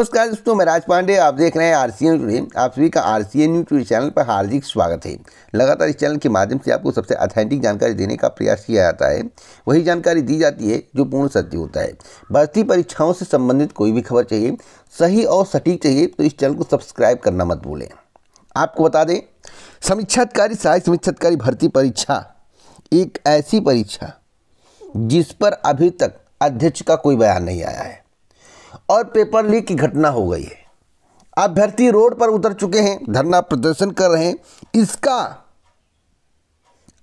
नमस्कार दोस्तों मैं राज पांडे आप देख रहे हैं आर सी एन आप सभी का R C N news today channel पर हार्दिक स्वागत है लगातार इस चैनल के माध्यम से आपको सबसे अथेंटिक जानकारी देने का प्रयास किया जाता है वही जानकारी दी जाती है जो पूर्ण सत्य होता है भर्ती परीक्षाओं से संबंधित कोई भी खबर चाहिए सही और सटीक चाहिए तो इस चैनल को सब्सक्राइब करना मत भूलें आपको बता दें समीक्षाधिकारी सहायक समीक्षाधिकारी भर्ती परीक्षा एक ऐसी परीक्षा जिस पर अभी तक अध्यक्ष का कोई बयान नहीं आया है और पेपर लीक की घटना हो गई है अभ्यर्थी रोड पर उतर चुके हैं धरना प्रदर्शन कर रहे हैं इसका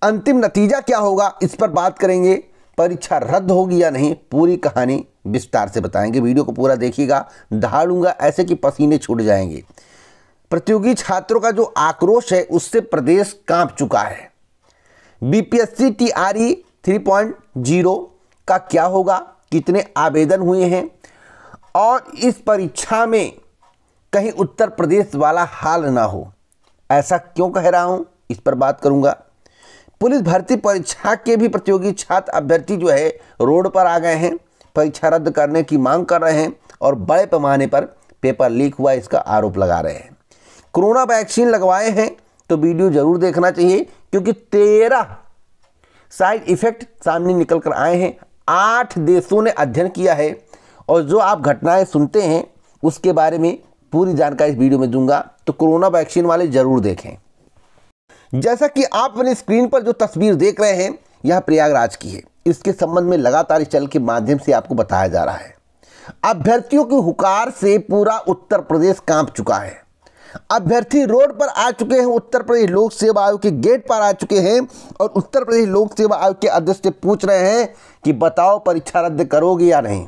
अंतिम नतीजा क्या होगा इस पर बात करेंगे परीक्षा रद्द होगी या नहीं पूरी कहानी विस्तार से बताएंगे वीडियो को पूरा देखिएगा दहाड़ूंगा ऐसे कि पसीने छूट जाएंगे प्रतियोगी छात्रों का जो आक्रोश है उससे प्रदेश कांप चुका है बीपीएससी टीआरई 3.0 का क्या होगा कितने आवेदन हुए हैं और इस परीक्षा में कहीं उत्तर प्रदेश वाला हाल ना हो ऐसा क्यों कह रहा हूँ इस पर बात करूँगा पुलिस भर्ती परीक्षा के भी प्रतियोगी छात्र अभ्यर्थी जो है रोड पर आ गए हैं परीक्षा रद्द करने की मांग कर रहे हैं और बड़े पैमाने पर पेपर लीक हुआ इसका आरोप लगा रहे हैं कोरोना वैक्सीन लगवाए हैं तो वीडियो जरूर देखना चाहिए क्योंकि तेरह साइड इफेक्ट सामने निकल कर आए हैं आठ देशों ने अध्ययन किया है और जो आप घटनाएं सुनते हैं उसके बारे में पूरी जानकारी इस वीडियो में दूंगा तो कोरोना वैक्सीन वाले ज़रूर देखें जैसा कि आप अपने स्क्रीन पर जो तस्वीर देख रहे हैं यह प्रयागराज की है इसके संबंध में लगातार इस चल के माध्यम से आपको बताया जा रहा है अभ्यर्थियों की हुकार से पूरा उत्तर प्रदेश कांप चुका है अभ्यर्थी रोड पर आ चुके हैं उत्तर प्रदेश लोक सेवा आयोग के गेट पर आ चुके हैं और उत्तर प्रदेश लोक सेवा आयोग के अध्यक्ष से पूछ रहे हैं कि बताओ परीक्षा रद्द करोगे या नहीं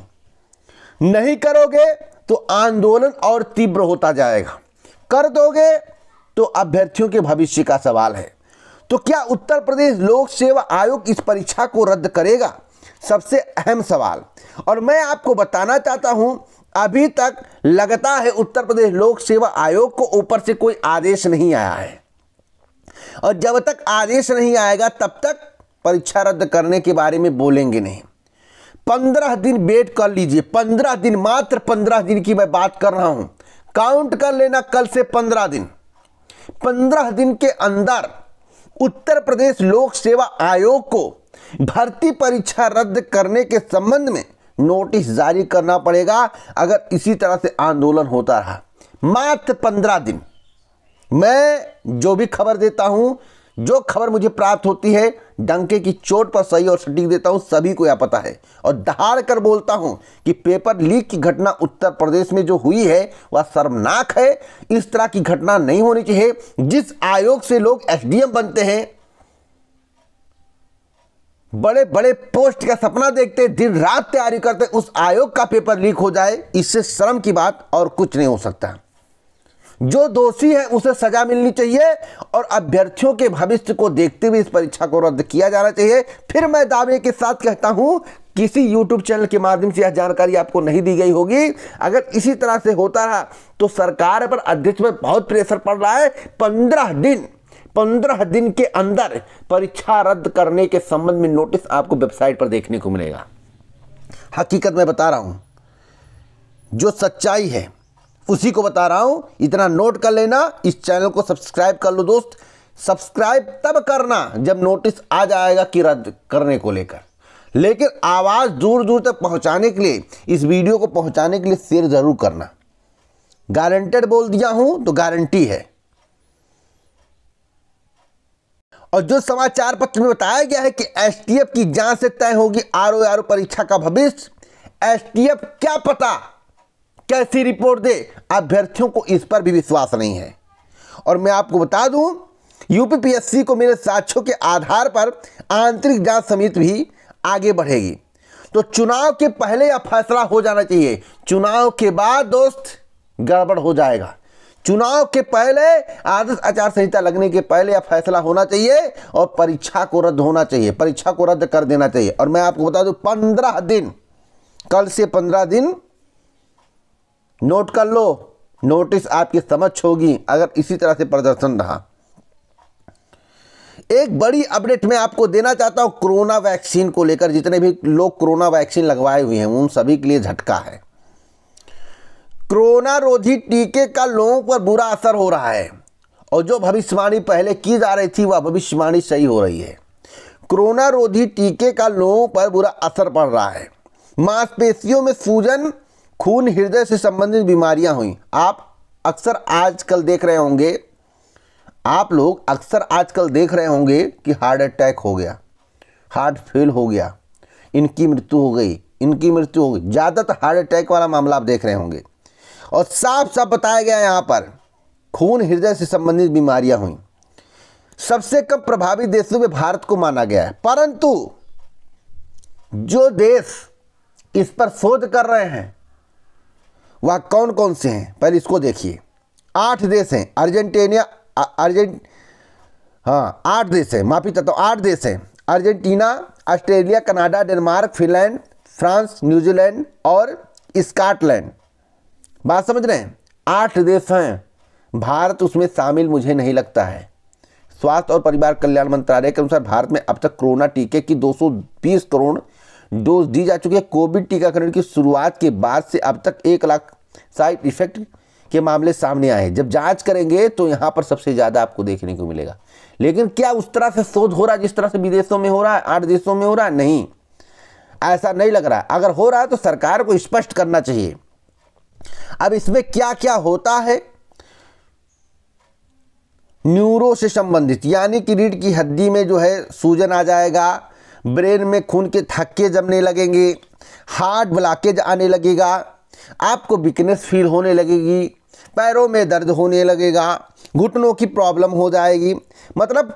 नहीं करोगे तो आंदोलन और तीव्र होता जाएगा कर दोगे तो अभ्यर्थियों के भविष्य का सवाल है तो क्या उत्तर प्रदेश लोक सेवा आयोग इस परीक्षा को रद्द करेगा सबसे अहम सवाल और मैं आपको बताना चाहता हूं अभी तक लगता है उत्तर प्रदेश लोक सेवा आयोग को ऊपर से कोई आदेश नहीं आया है और जब तक आदेश नहीं आएगा तब तक परीक्षा रद्द करने के बारे में बोलेंगे नहीं पंद्रह दिन वेट कर लीजिए पंद्रह दिन मात्र पंद्रह दिन की मैं बात कर रहा हूं काउंट कर लेना कल से पंद्रह दिन पंद्रह दिन के अंदर उत्तर प्रदेश लोक सेवा आयोग को भर्ती परीक्षा रद्द करने के संबंध में नोटिस जारी करना पड़ेगा अगर इसी तरह से आंदोलन होता रहा मात्र पंद्रह दिन मैं जो भी खबर देता हूं जो खबर मुझे प्राप्त होती है डंके की चोट पर सही और सटीक देता हूं सभी को यह पता है और दहाड़ कर बोलता हूं कि पेपर लीक की घटना उत्तर प्रदेश में जो हुई है वह शर्मनाक है इस तरह की घटना नहीं होनी चाहिए जिस आयोग से लोग एसडीएम बनते हैं बड़े बड़े पोस्ट का सपना देखते दिन रात तैयारी करते उस आयोग का पेपर लीक हो जाए इससे शर्म की बात और कुछ नहीं हो सकता जो दोषी है उसे सजा मिलनी चाहिए और अभ्यर्थियों के भविष्य को देखते हुए इस परीक्षा को रद्द किया जाना चाहिए फिर मैं दावे के साथ कहता हूं किसी YouTube चैनल के माध्यम से यह जानकारी आपको नहीं दी गई होगी अगर इसी तरह से होता रहा तो सरकार पर अध्यक्ष पर बहुत प्रेशर पड़ रहा है पंद्रह दिन पंद्रह दिन के अंदर परीक्षा रद्द करने के संबंध में नोटिस आपको वेबसाइट पर देखने को मिलेगा हकीकत में बता रहा हूं जो सच्चाई है उसी को बता रहा हूं इतना नोट कर लेना इस चैनल को सब्सक्राइब कर लो दोस्त सब्सक्राइब तब करना जब नोटिस आ जाएगा कि रद्द करने को लेकर लेकिन आवाज़ दूर दूर तक पहुंचाने के लिए इस वीडियो को पहुंचाने के लिए शेयर ज़रूर करना गारंटेड बोल दिया हूं तो गारंटी है और जो समाचार पत्र में बताया गया है कि एसटीएफ की जांच से तय होगी आर ओ परीक्षा का भविष्य एसटीएफ क्या पता कैसी रिपोर्ट दे अभ्यर्थियों को इस पर भी विश्वास नहीं है और मैं आपको बता दूं यूपीपीएससी को मेरे साक्ष्यों के आधार पर आंतरिक जांच समिति भी आगे बढ़ेगी तो चुनाव के पहले यह फैसला हो जाना चाहिए चुनाव के बाद दोस्त गड़बड़ हो जाएगा चुनाव के पहले आदर्श आचार संहिता लगने के पहले यह फैसला होना चाहिए और परीक्षा को रद्द होना चाहिए परीक्षा को रद्द कर देना चाहिए और मैं आपको बता दूं पंद्रह दिन कल से पंद्रह दिन नोट कर लो नोटिस आपकी समझ होगी अगर इसी तरह से प्रदर्शन रहा एक बड़ी अपडेट मैं आपको देना चाहता हूं कोरोना वैक्सीन को लेकर जितने भी लोग कोरोना वैक्सीन लगवाए हुए हैं उन सभी के लिए झटका है कोरोना रोधी टीके का लोगों पर बुरा असर हो रहा है और जो भविष्यवाणी पहले की जा रही थी वह भविष्यवाणी सही हो रही है कोरोना रोधी टीके का लोगों पर बुरा असर पड़ रहा है मांसपेशियों में सूजन खून हृदय से संबंधित बीमारियां हुई आप अक्सर आजकल देख रहे होंगे आप लोग अक्सर आजकल देख रहे होंगे कि हार्ट अटैक हो गया हार्ट फेल हो गया इनकी मृत्यु हो गई इनकी मृत्यु हो गई ज़्यादातर हार्ट अटैक वाला मामला आप देख रहे होंगे और साफ साफ बताया गया यहाँ पर खून हृदय से संबंधित बीमारियां हुई सबसे कम प्रभावित देशों में भारत को माना गया है परंतु जो देश इस पर शोध कर रहे हैं वह कौन कौन से हैं पहले इसको देखिए आठ देश हैं अर्जेंटीना अर्जेंट हाँ आठ देश हैं माफी चाहता हूँ आठ देश हैं Argentina Australia Canada Denmark Finland France New Zealand और स्कॉटलैंड बात समझ रहे हैं आठ देश हैं भारत उसमें शामिल मुझे नहीं लगता है स्वास्थ्य और परिवार कल्याण मंत्रालय के अनुसार भारत में अब तक कोरोना टीके की 220 करोड़ डोज दी जा चुकी है कोविड टीकाकरण की शुरुआत के बाद से अब तक एक लाख साइड इफेक्ट के मामले सामने आए जब जांच करेंगे तो यहां पर सबसे ज़्यादा आपको देखने को मिलेगा लेकिन क्या उस तरह से शोध हो रहा है जिस तरह से विदेशों में हो रहा है आठ देशों में हो रहा है नहीं ऐसा नहीं लग रहा अगर हो रहा है तो सरकार को स्पष्ट करना चाहिए अब इसमें क्या क्या होता है न्यूरो से संबंधित यानी कि रीढ़ की हड्डी में जो है सूजन आ जाएगा ब्रेन में खून के थक्के जमने लगेंगे हार्ट ब्लॉकेज आने लगेगा आपको वीकनेस फील होने लगेगी पैरों में दर्द होने लगेगा घुटनों की प्रॉब्लम हो जाएगी मतलब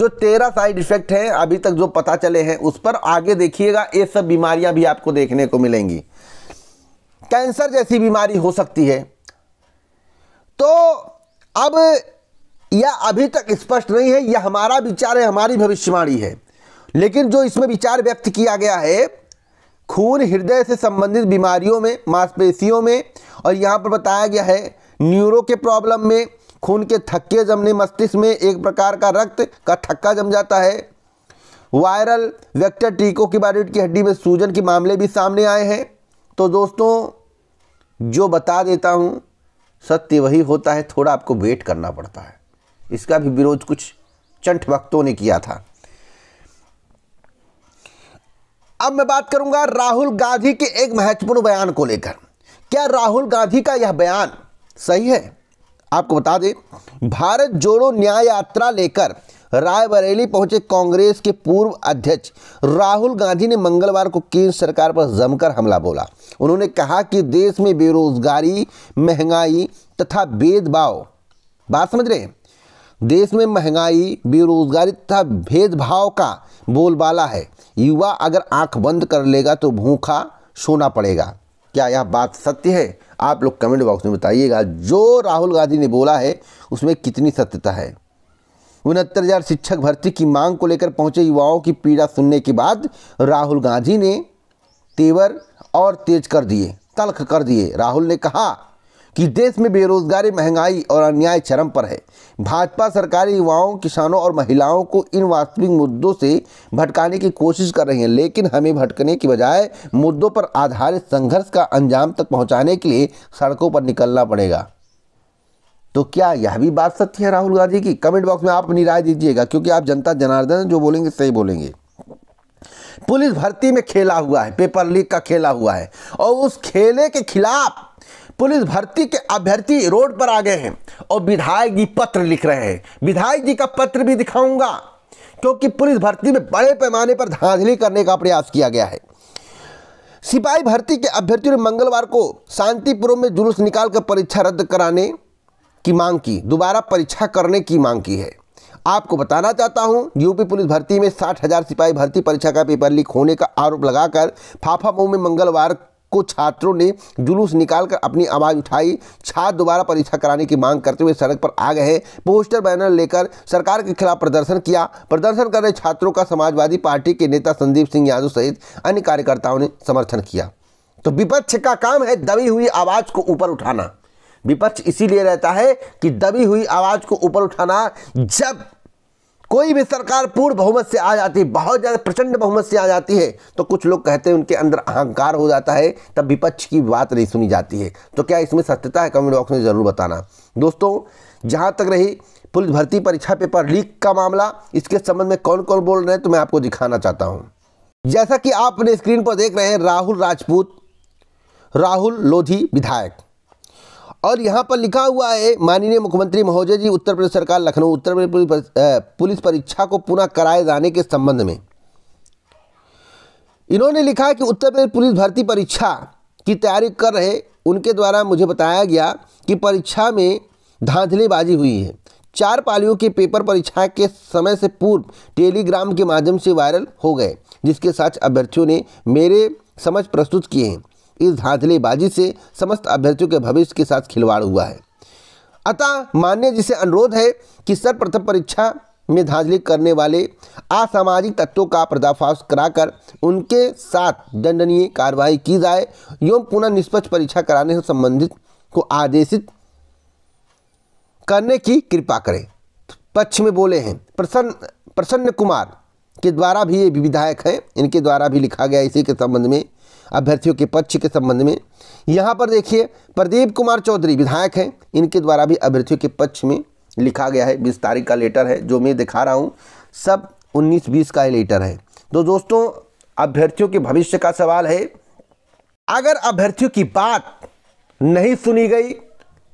जो तेरह साइड इफेक्ट हैं अभी तक जो पता चले हैं उस पर आगे देखिएगा ये सब बीमारियां भी आपको देखने को मिलेंगी कैंसर जैसी बीमारी हो सकती है तो अब यह अभी तक स्पष्ट नहीं है यह हमारा विचार है हमारी भविष्यवाणी है लेकिन जो इसमें विचार व्यक्त किया गया है खून हृदय से संबंधित बीमारियों में मांसपेशियों में और यहाँ पर बताया गया है न्यूरो के प्रॉब्लम में खून के थक्के जमने मस्तिष्क में एक प्रकार का रक्त का थक्का जम जाता है वायरल वेक्टर टीकों की बारिट की हड्डी में सूजन के मामले भी सामने आए हैं तो दोस्तों जो बता देता हूँ सत्य वही होता है थोड़ा आपको वेट करना पड़ता है इसका भी विरोध कुछ चंठ भक्तों ने किया था अब मैं बात करूंगा राहुल गांधी के एक महत्वपूर्ण बयान को लेकर क्या राहुल गांधी का यह बयान सही है आपको बता दें भारत जोड़ो न्याय यात्रा लेकर रायबरेली पहुंचे कांग्रेस के पूर्व अध्यक्ष राहुल गांधी ने मंगलवार को केंद्र सरकार पर जमकर हमला बोला उन्होंने कहा कि देश में बेरोजगारी महंगाई तथा भेदभाव बात समझ रहे हैं देश में महंगाई बेरोजगारी तथा भेदभाव का बोलबाला है युवा अगर आंख बंद कर लेगा तो भूखा सोना पड़ेगा क्या यह बात सत्य है आप लोग कमेंट बॉक्स में बताइएगा जो राहुल गांधी ने बोला है उसमें कितनी सत्यता है उनहत्तर हजार शिक्षक भर्ती की मांग को लेकर पहुंचे युवाओं की पीड़ा सुनने के बाद राहुल गांधी ने तेवर और तेज कर दिए तल्ख कर दिए राहुल ने कहा कि देश में बेरोजगारी महंगाई और अन्याय चरम पर है भाजपा सरकार युवाओं किसानों और महिलाओं को इन वास्तविक मुद्दों से भटकाने की कोशिश कर रही है लेकिन हमें भटकने की बजाय मुद्दों पर आधारित संघर्ष का अंजाम तक पहुंचाने के लिए सड़कों पर निकलना पड़ेगा तो क्या यह भी बात सत्य है राहुल गांधी की कमेंट बॉक्स में आप अपनी राय दीजिएगा क्योंकि आप जनता जनार्दन जो बोलेंगे सही बोलेंगे पुलिस भर्ती में खेला हुआ है पेपर लीक का खेला हुआ है और उस खेले के खिलाफ पुलिस भर्ती के अभ्यर्थी रोड पर आ गए हैं और विधायक जी पत्र लिख रहे हैं विधायक जी का पत्र भी दिखाऊंगा क्योंकि पुलिस भर्ती में बड़े पैमाने पर धांधली करने का प्रयास किया गया है सिपाही भर्ती के अभ्यर्थियों ने मंगलवार को शांतिपुरम में जुलूस निकालकर परीक्षा रद्द कराने की मांग की दोबारा परीक्षा करने की मांग की है आपको बताना चाहता हूं यूपी पुलिस भर्ती में साठ हजार सिपाही भर्ती परीक्षा का पेपर लीक होने का आरोप लगाकर फाफा मऊ में मंगलवार को छात्रों ने जुलूस निकालकर अपनी आवाज़ उठाई छात्र दोबारा परीक्षा कराने की मांग करते हुए सड़क पर आ गए पोस्टर बैनर लेकर सरकार के खिलाफ प्रदर्शन किया प्रदर्शन कर रहे छात्रों का समाजवादी पार्टी के नेता संदीप सिंह यादव सहित अन्य कार्यकर्ताओं ने समर्थन किया तो विपक्ष का काम है दबी हुई आवाज़ को ऊपर उठाना विपक्ष इसीलिए रहता है कि दबी हुई आवाज़ को ऊपर उठाना जब कोई भी सरकार पूर्ण बहुमत से आ जाती है बहुत ज़्यादा प्रचंड बहुमत से आ जाती है तो कुछ लोग कहते हैं उनके अंदर अहंकार हो जाता है तब विपक्ष की बात नहीं सुनी जाती है तो क्या इसमें सत्यता है कमेंट बॉक्स में ज़रूर बताना दोस्तों जहाँ तक रही पुलिस भर्ती परीक्षा पेपर लीक का मामला इसके संबंध में कौन कौन बोल रहे हैं तो मैं आपको दिखाना चाहता हूँ जैसा कि आप अपने स्क्रीन पर देख रहे हैं राहुल राजपूत राहुल लोधी विधायक और यहाँ पर लिखा हुआ है माननीय मुख्यमंत्री महोदय जी उत्तर प्रदेश सरकार लखनऊ उत्तर प्रदेश पुलिस परीक्षा को पुनः कराए जाने के संबंध में इन्होंने लिखा है कि उत्तर प्रदेश पुलिस भर्ती परीक्षा की तैयारी कर रहे उनके द्वारा मुझे बताया गया कि परीक्षा में धांधलीबाजी हुई है चार पालियों के पेपर परीक्षा के समय से पूर्व टेलीग्राम के माध्यम से वायरल हो गए जिसके साथ अभ्यर्थियों ने मेरे समझ प्रस्तुत किए हैं इस धांधलीबाजी से समस्त अभ्यर्थियों के भविष्य के साथ खिलवाड़ हुआ है अतः मान्य जी से अनुरोध है कि सर्वप्रथम परीक्षा में धांधली करने वाले असामाजिक तत्वों का पर्दाफाश कराकर उनके साथ दंडनीय कार्रवाई की जाए एवं पुनः निष्पक्ष परीक्षा कराने से संबंधित को आदेशित करने की कृपा करें पक्ष में बोले हैं प्रसन्न प्रसन्न कुमार के द्वारा भी ये विधायक हैं इनके द्वारा भी लिखा गया इसी के संबंध में अभ्यर्थियों के पक्ष के संबंध में यहाँ पर देखिए प्रदीप कुमार चौधरी विधायक हैं इनके द्वारा भी अभ्यर्थियों के पक्ष में लिखा गया है बीस तारीख का लेटर है जो मैं दिखा रहा हूँ सब उन्नीस बीस का ही लेटर है तो दोस्तों अभ्यर्थियों के भविष्य का सवाल है अगर अभ्यर्थियों की बात नहीं सुनी गई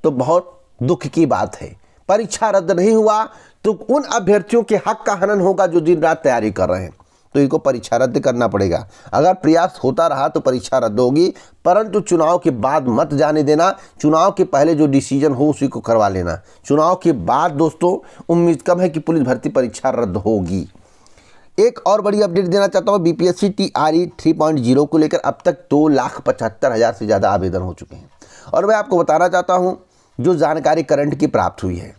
तो बहुत दुख की बात है परीक्षा रद्द नहीं हुआ तो उन अभ्यर्थियों के हक का हनन होगा जो दिन रात तैयारी कर रहे हैं तो इनको परीक्षा रद्द करना पड़ेगा अगर प्रयास होता रहा तो परीक्षा रद्द होगी परंतु चुनाव के बाद मत जाने देना चुनाव के पहले जो डिसीजन हो उसी को करवा लेना चुनाव के बाद दोस्तों उम्मीद कम है कि पुलिस भर्ती परीक्षा रद्द होगी एक और बड़ी अपडेट देना चाहता हूँ बीपीएससी टीआरई 3.0 को लेकर अब तक दो लाख पचहत्तर हज़ार से ज़्यादा आवेदन हो चुके हैं और मैं आपको बताना चाहता हूँ जो जानकारी करंट की प्राप्त हुई है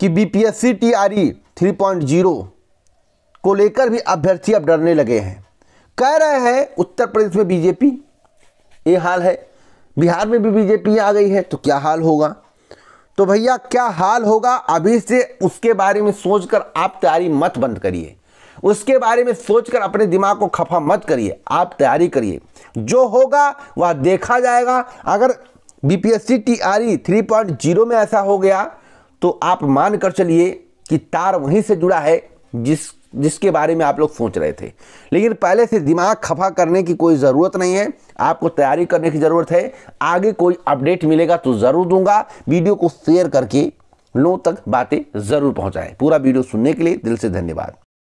कि बीपीएससी टीआरई जीरो को लेकर भी अभ्यर्थी अब डरने लगे हैं कह रहे हैं उत्तर प्रदेश में बीजेपी ये हाल है बिहार में भी बीजेपी आ गई है तो क्या हाल होगा तो भैया क्या हाल होगा अभी से उसके बारे में सोचकर आप तैयारी मत बंद करिए उसके बारे में सोचकर अपने दिमाग को खफा मत करिए आप तैयारी करिए जो होगा वह देखा जाएगा अगर बीपीएससी टीआरई 3.0 में ऐसा हो गया तो आप मान कर चलिए कि तार वहीं से जुड़ा है जिस जिसके बारे में आप लोग सोच रहे थे लेकिन पहले से दिमाग खफा करने की कोई ज़रूरत नहीं है आपको तैयारी करने की ज़रूरत है आगे कोई अपडेट मिलेगा तो ज़रूर दूंगा वीडियो को शेयर करके लोगों तक बातें ज़रूर पहुँचाएँ पूरा वीडियो सुनने के लिए दिल से धन्यवाद